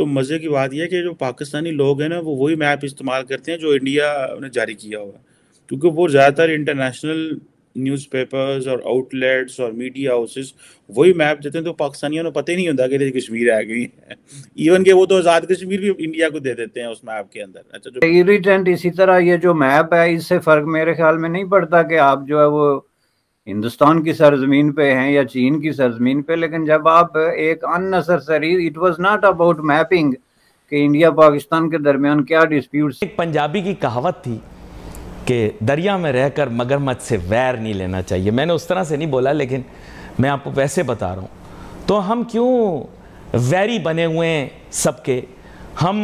तो मज़े की बात यह है कि जो पाकिस्तानी लोग हैं ना वो वही मैप इस्तेमाल करते हैं जो इंडिया ने जारी किया हुआ है क्योंकि वो ज़्यादातर इंटरनेशनल न्यूज़पेपर्स और आउटलेट्स और मीडिया हाउसेस वही मैप देते हैं तो पाकिस्तानियों ने पता ही नहीं होता कि कश्मीर आ गई है इवन के वो तो आज़ाद कश्मीर भी इंडिया को दे देते हैं उस मैप के अंदर अच्छा जो इसी तरह ये जो मैप है इससे फ़र्क मेरे ख्याल में नहीं पड़ता कि आप जो है वो हिंदुस्तान की सरजमीन पे हैं या चीन की सरजमीन पे लेकिन जब आप एक unnecessary it was not about mapping कि इंडिया पाकिस्तान के दरमियान क्या डिस्प्यूट एक पंजाबी की कहावत थी कि दरिया में रहकर मगरमच्छ से वैर नहीं लेना चाहिए मैंने उस तरह से नहीं बोला लेकिन मैं आपको वैसे बता रहा हूँ तो हम क्यों वैरी बने हुए हैं सबके हम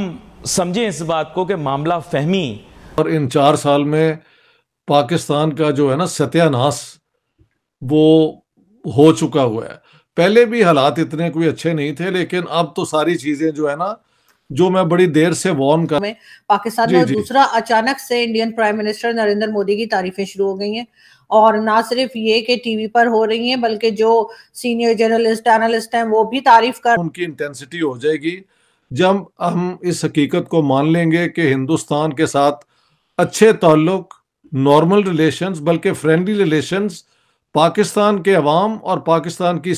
समझें इस बात को कि मामला फहमी और इन चार साल में पाकिस्तान का जो है ना सत्यानाश वो हो चुका हुआ है पहले भी हालात इतने कोई अच्छे नहीं थे लेकिन अब तो सारी चीजें जो है ना जो मैं बड़ी देर से वॉर्न कर पाकिस्तान में दूसरा अचानक से Indian prime minister Narendra Modi की तारीफें शुरू हो गई हैं और ना सिर्फ ये कि टीवी पर हो रही हैं बल्कि जो सीनियर जर्नलिस्ट एनालिस्ट हैं वो भी तारीफ कर उनकी इंटेंसिटी हो जाएगी जब हम इस हकीकत को मान लेंगे कि हिंदुस्तान के साथ अच्छे ताल्लुक नॉर्मल रिलेशन बल्कि फ्रेंडली रिलेशंस पाकिस्तान के अवाम और पाकिस्तान की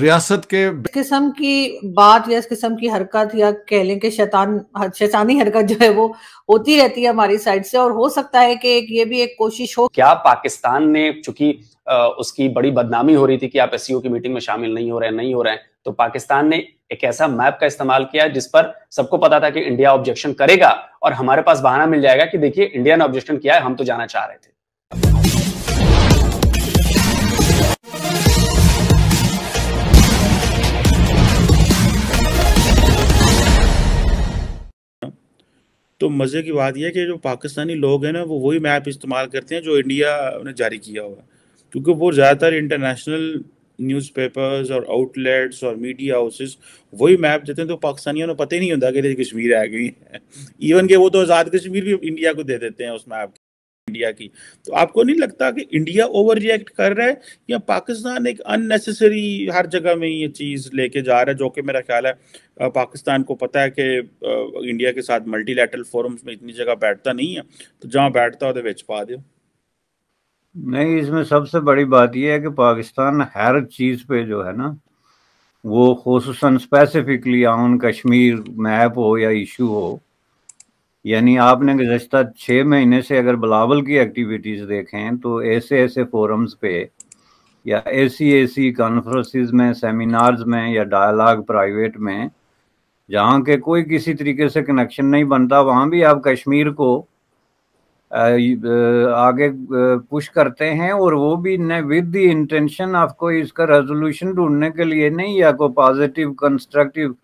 रियासत के किस्म की बात या इस किस्म की हरकत या कह लें कि शैतान शैतानी हरकत जो है वो होती रहती है हमारी साइड से और हो सकता है कि एक ये भी एक कोशिश हो क्या पाकिस्तान ने चूंकि उसकी बड़ी बदनामी हो रही थी कि आप एस की मीटिंग में शामिल नहीं हो रहे नहीं हो रहे हैं तो पाकिस्तान ने एक ऐसा मैप का इस्तेमाल किया जिस पर सबको पता था कि इंडिया ऑब्जेक्शन करेगा और हमारे पास बहाना मिल जाएगा कि देखिए इंडिया ने ऑब्जेक्शन किया है हम तो जाना चाह रहे थे तो मज़े की बात यह कि जो पाकिस्तानी लोग हैं ना वो वही मैप इस्तेमाल करते हैं जो इंडिया ने जारी किया हुआ है क्योंकि वो ज़्यादातर इंटरनेशनल न्यूज़पेपर्स और आउटलेट्स और मीडिया हाउसेस वही मैप देते हैं तो पाकिस्तानियों को पता ही नहीं होता कि कश्मीर आ गई है इवन के वो तो आज़ाद कश्मीर भी इंडिया को दे देते हैं उस मैप इंडिया की तो आपको नहीं लगता कि इंडिया ओवर रिएक्ट कर रहा है या पाकिस्तान एक अननेसेसरी हर जगह में ये चीज़ लेके जा रहा है जो कि मेरा ख्याल है पाकिस्तान को पता है कि इंडिया के साथ मल्टीलैटरल फोरम्स में इतनी जगह बैठता नहीं है तो जहाँ बैठता है बेच पा दो नहीं इसमें सबसे बड़ी बात यह है कि पाकिस्तान हर चीज़ पे जो है ना वो खूस स्पेसिफिकली ऑन कश्मीर मैप हो या इशू हो यानी आपने गुजशत छः महीने से अगर बलावल की एक्टिविटीज़ देखें तो ऐसे ऐसे फोरम्स पे या ऐसी ऐसी कॉन्फ्रेंसिस में सेमिनार्स में या डायलाग प्राइवेट में जहाँ के कोई किसी तरीके से कनेक्शन नहीं बनता वहाँ भी आप कश्मीर को आगे पुश करते हैं और वो भी विद द इंटेंशन आपको इसका रेजोल्यूशन ढूंढने के लिए नहीं या कोई पॉजिटिव कंस्ट्रक्टिव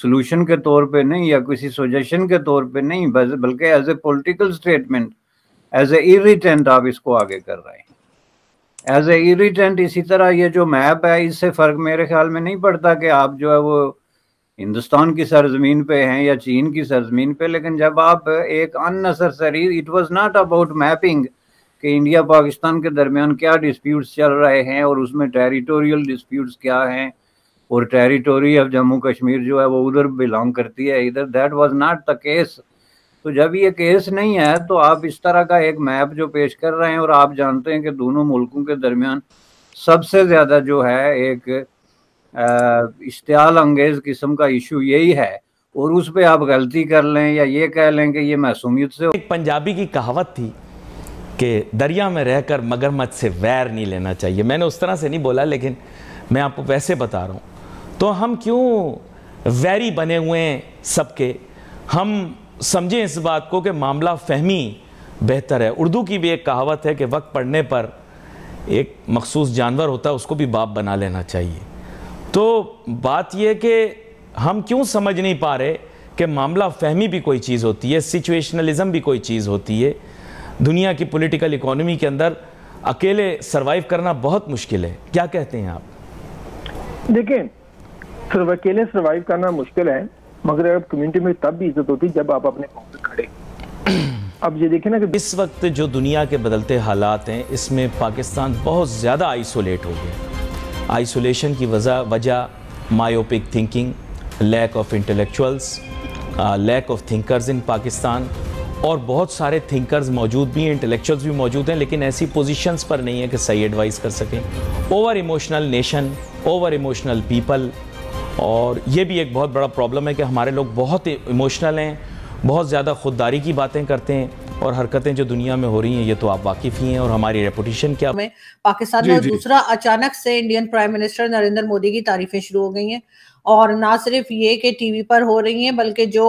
सोल्यूशन के तौर पे नहीं या किसी सजेशन के तौर पे नहीं बल्कि as a political statement as a irritant आप इसको आगे कर रहे हैं एज ए इरिटेंट इसी तरह ये जो मैप है इससे फ़र्क मेरे ख्याल में नहीं पड़ता कि आप जो है वो हिंदुस्तान की सरजमीन पे हैं या चीन की सरजमीन पे लेकिन जब आप एक unnecessary it was not about mapping कि इंडिया पाकिस्तान के दरमियान क्या डिस्प्यूट्स चल रहे हैं और उसमें टेरिटोरियल डिस्प्यूट्स क्या हैं और टेरिटोरी ऑफ जम्मू कश्मीर जो है वो उधर बिलोंग करती है इधर that was not the case तो जब ये केस नहीं है तो आप इस तरह का एक मैप जो पेश कर रहे हैं और आप जानते हैं कि दोनों मुल्कों के दरमियान सबसे ज़्यादा जो है एक इश्तियाल अंगेज किस्म का इशू यही है और उस पर आप गलती कर लें या ये कह लें कि ये मासूमियत से एक पंजाबी की कहावत थी कि दरिया में रहकर मगरमच्छ से वैर नहीं लेना चाहिए मैंने उस तरह से नहीं बोला लेकिन मैं आपको वैसे बता रहा हूँ तो हम क्यों वैरी बने हुए हैं सबके हम समझें इस बात को कि मामला फहमी बेहतर है उर्दू की भी एक कहावत है कि वक्त पढ़ने पर एक मखसूस जानवर होता है उसको भी बाप बना लेना चाहिए तो बात यह कि हम क्यों समझ नहीं पा रहे कि मामला फहमी भी कोई चीज़ होती है सिचुएशनलिज़म भी कोई चीज़ होती है दुनिया की पॉलिटिकल इकोनॉमी के अंदर अकेले सरवाइव करना बहुत मुश्किल है क्या कहते हैं आप देखिए सिर्फ अकेले सर्वाइव करना मुश्किल है मगर अरब कम्युनिटी में तब भी इज्जत होती जब आप अपने खड़े अब ये देखें ना कि इस वक्त जो दुनिया के बदलते हालात हैं इसमें पाकिस्तान बहुत ज़्यादा आइसोलेट हो गया आइसोलेशन की वजह वजह myopic thinking lack of intellectuals lack of thinkers in Pakistan और बहुत सारे थिंकर्स मौजूद भी हैं इंटेलेक्चुअल्स भी मौजूद हैं लेकिन ऐसी पोजीशंस पर नहीं है कि सही एडवाइस कर सकें over emotional nation over emotional people और ये भी एक बहुत बड़ा प्रॉब्लम है कि हमारे लोग बहुत इमोशनल हैं बहुत ज़्यादा खुददारी की बातें करते हैं और हरकतें जो दुनिया में हो रही हैं ये तो आप वाकिफ ही हैं और हमारी रेपुटेशन क्या में पाकिस्तान में दूसरा अचानक से Indian prime minister Narendra Modi की तारीफें शुरू हो गई हैं और ना सिर्फ ये कि टीवी पर हो रही हैं बल्कि जो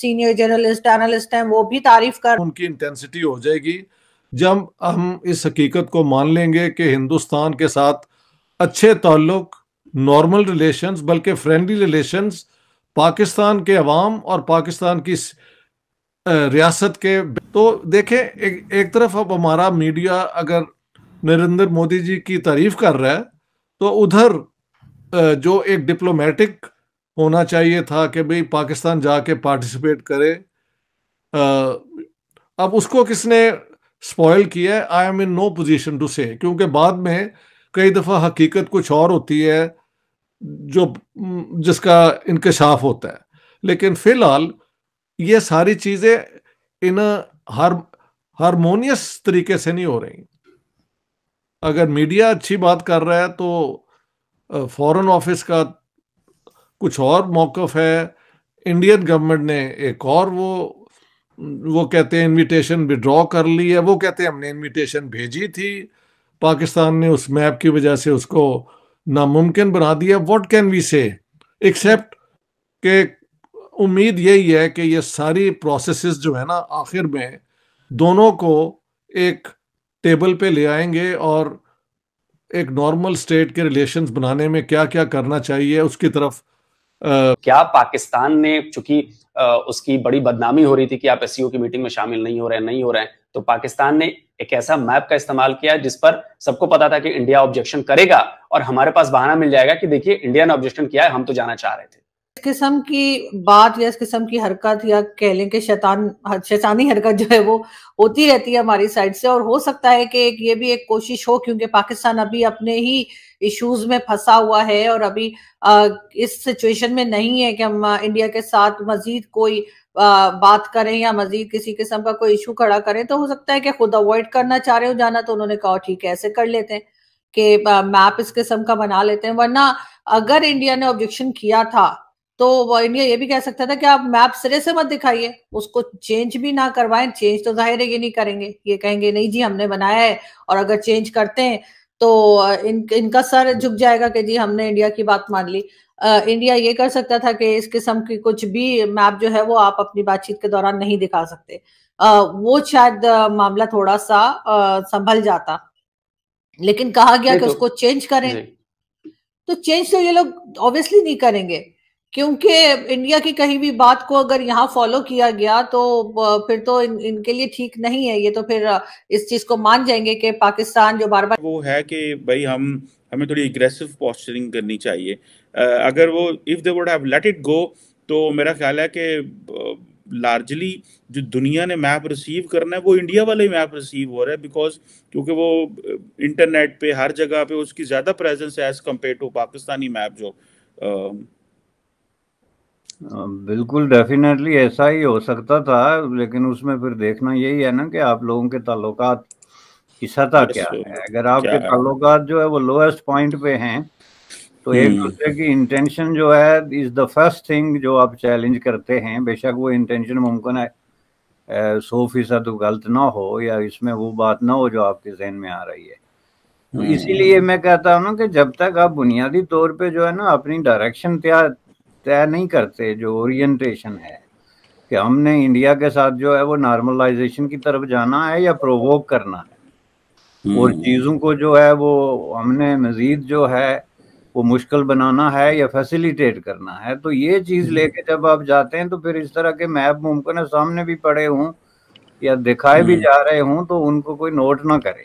सीनियर जर्नलिस्ट एनालिस्ट हैं वो भी तारीफ कर उनकी इंटेंसिटी हो जाएगी जब हम इस हकीकत को मान लेंगे कि हिंदुस्तान के साथ अच्छे ताल्लुक़ नॉर्मल रिलेशंस बल्कि फ्रेंडली रिलेशंस पाकिस्तान के अवाम और पाकिस्तान की रियासत के तो देखें एक एक तरफ अब हमारा मीडिया अगर नरेंद्र मोदी जी की तारीफ कर रहा है तो उधर जो एक डिप्लोमेटिक होना चाहिए था कि भाई पाकिस्तान जाके पार्टिसिपेट करे अब उसको किसने स्पॉयल किया है I am in no position to say क्योंकि बाद में कई दफ़ा हकीकत कुछ और होती है जो जिसका इंकशाफ होता है लेकिन फिलहाल ये सारी चीज़ें इन हार हारमोनियस तरीके से नहीं हो रही अगर मीडिया अच्छी बात कर रहा है तो फॉरेन ऑफिस का कुछ और मौकफ है इंडियन गवर्नमेंट ने एक और वो वो कहते हैं इनविटेशन विड्रॉ कर ली है वो कहते हैं हमने इनविटेशन भेजी थी पाकिस्तान ने उस मैप की वजह से उसको नामुमकिन बना दिया what can we say except के उम्मीद यही है कि ये सारी प्रोसेस जो है ना आखिर में दोनों को एक टेबल पे ले आएंगे और एक नॉर्मल स्टेट के रिलेशंस बनाने में क्या क्या करना चाहिए उसकी तरफ आ, क्या पाकिस्तान ने चूंकि उसकी बड़ी बदनामी हो रही थी कि आप एस e की मीटिंग में शामिल नहीं हो रहे नहीं हो रहे हैं तो पाकिस्तान ने एक ऐसा मैप का इस्तेमाल किया जिस पर सबको पता था कि इंडिया ऑब्जेक्शन करेगा और हमारे पास बहाना मिल जाएगा कि देखिए इंडिया ने ऑब्जेक्शन किया है हम तो जाना चाह रहे थे किस्म की बात या इस किस्म की हरकत या कह लें कि शैतान शैतानी हरकत जो है वो होती रहती है हमारी साइड से और हो सकता है कि एक ये भी एक कोशिश हो क्योंकि पाकिस्तान अभी अपने ही इश्यूज में फंसा हुआ है और अभी आ, इस सिचुएशन में नहीं है कि हम इंडिया के साथ मजीद कोई आ, बात करें या मजीद किसी किस्म का कोई इशू खड़ा करें तो हो सकता है कि खुद अवॉइड करना चाह रहे हो जाना तो उन्होंने कहा ठीक है ऐसे कर लेते हैं कि मैप इस किस्म का बना लेते हैं वरना अगर इंडिया ने ऑब्जेक्शन किया था तो इंडिया ये भी कह सकता था कि आप मैप सिरे से मत दिखाइए उसको चेंज भी ना करवाएं चेंज तो जाहिर है ये नहीं करेंगे ये कहेंगे नहीं जी हमने बनाया है और अगर चेंज करते हैं तो इन इनका सर झुक जाएगा कि जी हमने इंडिया की बात मान ली आ, इंडिया ये कर सकता था कि इस किस्म की कुछ भी मैप जो है वो आप अपनी बातचीत के दौरान नहीं दिखा सकते आ, वो शायद मामला थोड़ा सा आ, संभल जाता लेकिन कहा गया कि तो उसको चेंज करें तो चेंज तो ये लोग ऑब्वियसली नहीं करेंगे क्योंकि इंडिया की कहीं भी बात को अगर यहाँ फॉलो किया गया तो फिर तो इन, इनके लिए ठीक नहीं है ये तो फिर इस चीज को मान जाएंगे कि पाकिस्तान जो बार बार वो है कि भाई हम हमें थोड़ी एग्रेसिव पॉस्चरिंग करनी चाहिए अगर वो if they would have let it go तो मेरा ख्याल है कि लार्जली जो दुनिया ने मैप रिसीव करना है वो इंडिया वाले मैप रिसीव हो रहा है बिकॉज क्योंकि वो इंटरनेट पे हर जगह पे उसकी ज़्यादा प्रेजेंस है as compare to Pakistani map जो हाँ, बिल्कुल डेफिनेटली ऐसा ही हो सकता था लेकिन उसमें फिर देखना यही है ना कि आप लोगों के ताल्लुकात की सतह क्या है अगर आपके ताल्लुकात जो है वो लोएस्ट पॉइंट पे हैं तो एक हम्म। दूसरे की इंटेंशन जो है इज द फर्स्ट थिंग जो आप चैलेंज करते हैं बेशक वो इंटेंशन मुमकिन है सौ फीसद गलत ना हो या इसमें वो बात ना हो जो आपके जहन में आ रही है तो हम्म। इसीलिए मैं कहता हूँ ना कि जब तक आप बुनियादी तौर पे जो है ना अपनी डायरेक्शन तैयार तय नहीं करते जो ओरिएंटेशन है कि हमने इंडिया के साथ जो है वो नॉर्मलाइजेशन की तरफ जाना है या प्रोवोक करना है हम्म। और चीज़ों को जो है वो हमने मज़ीद जो है वो मुश्किल बनाना है या फैसिलिटेट करना है तो ये चीज़ हम्म। लेके जब आप जाते हैं तो फिर इस तरह के मैप मुमकिन है सामने भी पड़े हों या दिखाए भी हम्म। जा रहे हों तो उनको कोई नोट ना करें